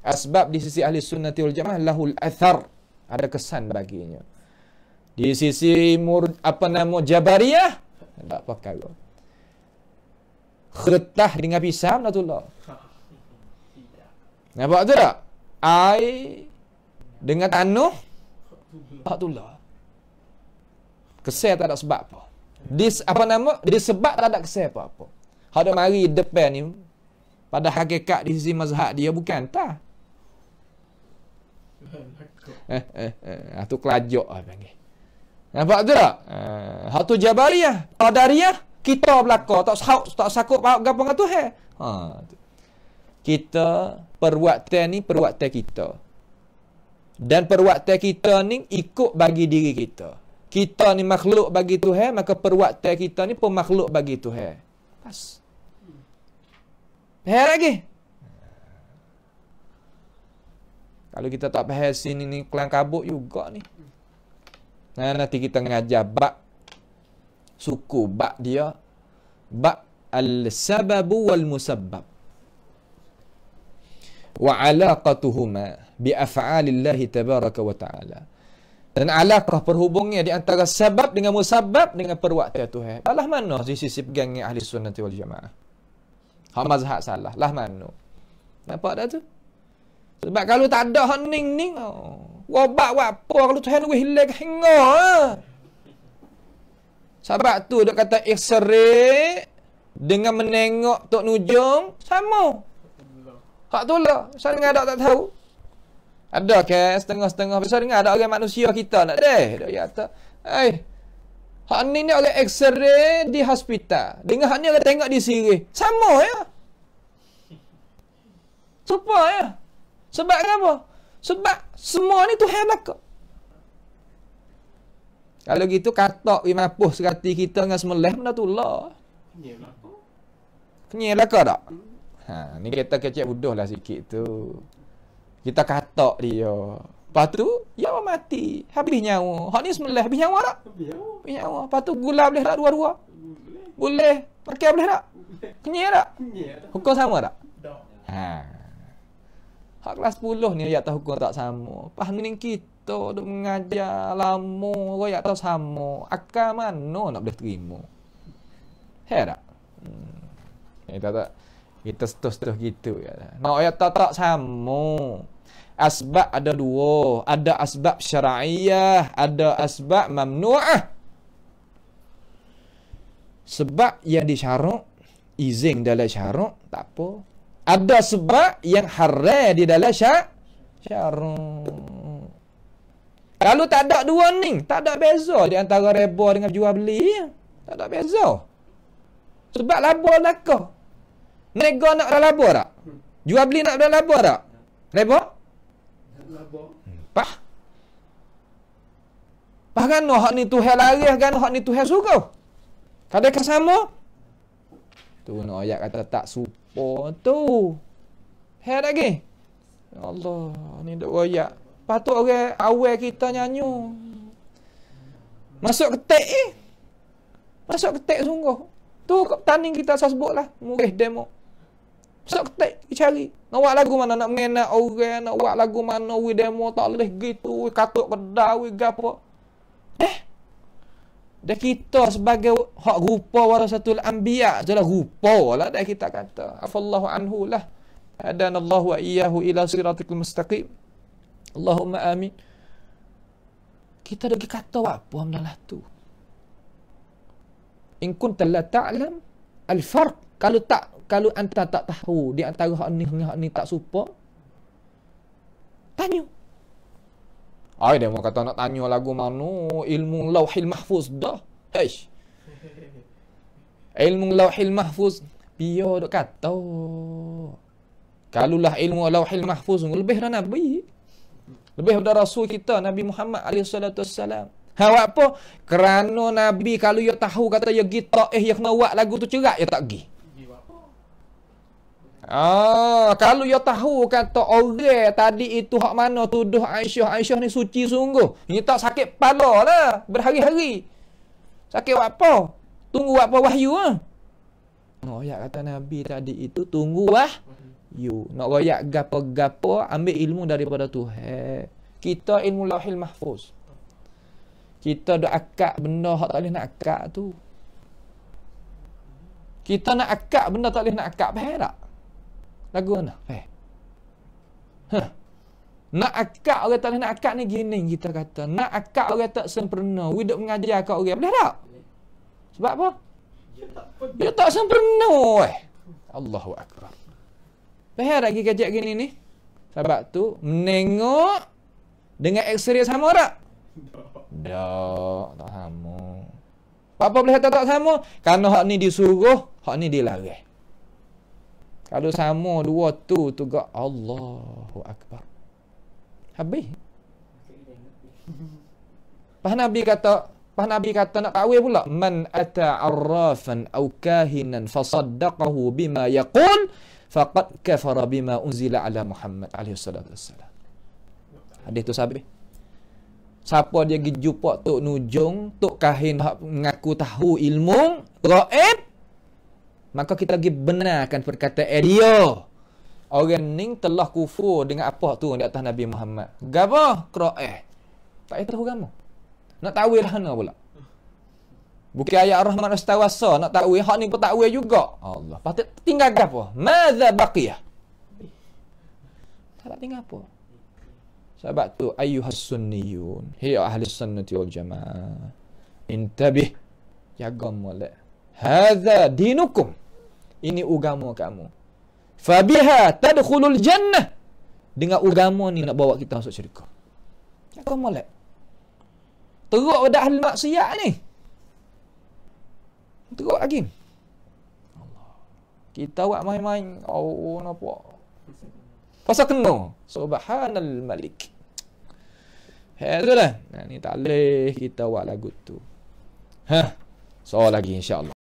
Asbab di sisi ahli sunnati wal jamaah lahul athar. Ada kesan baginya. Di sisi mur, apa nama Jabariyah? Tak pakai lo. Khertah dengan pisang, tak lah tu lah. Nampak tu tak? Air dengan tanuh? Tak tu lah. Kesih tak ada sebab apa. Dis, apa nama? Disebab tak ada kesih apa-apa. Hada mari depan ni, pada hakikat di sisi mazhab dia, bukan. Tak. Eh, eh, eh. Itu ah, kelajuk lah panggil. Nampak tu tak? Eh, itu jabariah. Qadariah. Kita belakang. Tak sakut, tak sakut pahak gampang ngatu he? Eh? Ha, tu. Kita perwaktan ni perwaktan kita. Dan perwaktan kita ni ikut bagi diri kita. Kita ni makhluk bagi Tuhan, maka perwaktan kita ni pemakhluk bagi Tuhan. Pas. Hmm. lagi. Kalau kita tak faham sini ni kelang kabut juga ni. Nah, nanti kita ngajar bak suku bak dia bak al-sababu wal musabab, wa alaqatuhuma bi af'alillahi tabaraka wa ta'ala dan alaqah perhubungnya di antara sebab dengan musabab dengan perwaktu Tuhan. Lah mana di sisi pegang ahli sunnah wal jamaah? Hak salah. Lah mana? Nampak dah tu? Sebab kalau tak ada hak ning ning, oh. wabak buat apa kalau Tuhan wih hilang hingga. Ha. Sebab tu dia kata x-ray eh, dengan menengok tok nujung sama. Hak tu lah. Saya dengar tak tahu. Ada ke setengah-setengah. besar dengar ada orang manusia kita nak deh. Dia kata, hey, eh, Hak ni ni oleh x-ray di hospital. Dengan hak ni oleh tengok di sini. Sama ya. Supaya. ya. Sebab kenapa? Sebab semua ni Tuhan belaka. Kalau gitu katak pergi mampus serati kita dengan semelih mana tu lah. Kenyai lah. belaka tak? Ha, ni kita kecik buduh lah sikit tu. Kita katak dia. Lepas tu, ya mati. Habis nyawa. Hak ni semelih. Habis nyawa tak? Habis nyawa. Lepas tu, gula boleh tak dua-dua? Boleh. pakai boleh tak? Kenyai tak? Hukum sama tak? Tak. Ha. Hak kelas 10 ni ayat tahukum tak sama. Faham ni kita duk mengajar lama orang ayat tahu sama. Akal mana nak boleh terima. Hei tak? Hmm. Kita eh, tak. Kita setuh-setuh gitu. ya. Nak ayat tahu tak sama. Asbab ada dua. Ada asbab syariah. Ada asbab mamnu'ah. Sebab yang disyarok, izin dalam syarok, tak apa ada sebab yang hara di dalam syar syarung. Kalau tak ada dua ni, tak ada beza di antara reba dengan jual beli. Ya. Tak ada beza. Sebab labur nak lah kau. Nego nak ada labur tak? Jual beli nak ada labur tak? Reba? Pah? Pah kan no, hak ni tu hal arif kan, hak ni tu hal suka. Kadang-kadang sama. Tu no ayat kata tak suka apa tu? Hei lagi. Ya Allah, ni dah royak. Patut orang okay, awal kita nyanyi. Masuk ketik eh. Masuk ketik sungguh. Tu kat petanding kita saya sebut lah. Murih demo. Masuk ketik, pergi cari. Nak buat lagu mana, nak main nak orang, nak buat lagu mana, we demo tak boleh gitu, katuk pedang, we gapo. Eh, dan kita sebagai hak rupa warasatul anbiya adalah rupa lah dah kita kata. Afallahu anhu lah. Adana Allah wa iyyahu ila siratikul mustaqim. Allahumma amin. Kita dah kata apa amdalah tu? In kunta la ta'lam al farq kalau tak kalau anda tak tahu di antara hak ni hak ni tak serupa tanya Ai dia mau kata nak tanya lagu mana ilmu lauhil mahfuz dah. Eish. Ilmu lauhil mahfuz bio dok kata. Kalulah ilmu lauhil mahfuz lebih dah nabi. Lebih dah rasul kita Nabi Muhammad alaihi salatu wasalam. Ha apa? Kerana nabi kalau ya tahu kata ya gitak eh ya kena buat lagu tu cerak ya tak gi. Ah, kalau ia tahu kata orang tadi itu hak mana tuduh Aisyah, Aisyah ni suci sungguh. Ini tak sakit kepala lah berhari-hari. Sakit buat apa? Tunggu apa wahyu ah. Oh, ya kata Nabi tadi itu tunggu wah you nak royak gapo-gapo ambil ilmu daripada Tuhan. Kita ilmu lauhil mahfuz. Kita dok akak benda hak tak boleh nak akak tu. Kita nak akak benda tak boleh nak akak payah tak? lagu mana? Eh. Huh. Nak akak orang tak nak akak ni gini kita kata. Nak akak orang tak sempurna. We duk mengajar akak orang. Boleh tak? Sebab apa? Dia tak, dia tak sempurna. Eh. Allahu Akbar. Faham lagi kajak gini ni? Sebab tu, menengok dengan X-ray sama tak? Tak. Tak, sama. Apa boleh tak tak sama? Karena hak ni disuruh, hak ni dilarang. Kalau sama dua tu tu gak Allahu akbar. Habis. Pah Nabi kata, pah Nabi kata nak tahu pula, man ata arrafan aw kahinan fa saddaqahu bima yaqul faqad kafara bima unzila ala Muhammad alaihi salatu wassalam. Hadis tu sabit. Siapa dia pergi jumpa tok nujung, tok kahin ngaku tahu ilmu, gaib, maka kita lagi benarkan perkataan dia. Orang ni telah kufur dengan apa tu di atas Nabi Muhammad. Gapo? Qur'an. Eh, tak payah tahu kamu. Nak takwil mana pula? Bukit ayat Ar-Rahman Ustawasa nak takwil. Hak ni pun takwil juga. Allah. Patut tinggal gapo? Mada baqiyah? Tak tinggal apa? Sebab tu ayuhas sunniyun. Hei ahli sunnati wal jamaah. Intabih. Jaga molek. Hadza dinukum. Ini ugamu kamu. Fabiha tadkhulul jannah. Dengan ugamu ni nak bawa kita masuk syurga. Kau molek. Teruk pada ahli maksiat ni. Teruk lagi. Kita buat main-main. Oh, oh nampak. Pasal kena. Subhanal malik. Hei, tu lah. Ini ni tak boleh kita buat lagu tu. Hah, So lagi insyaAllah.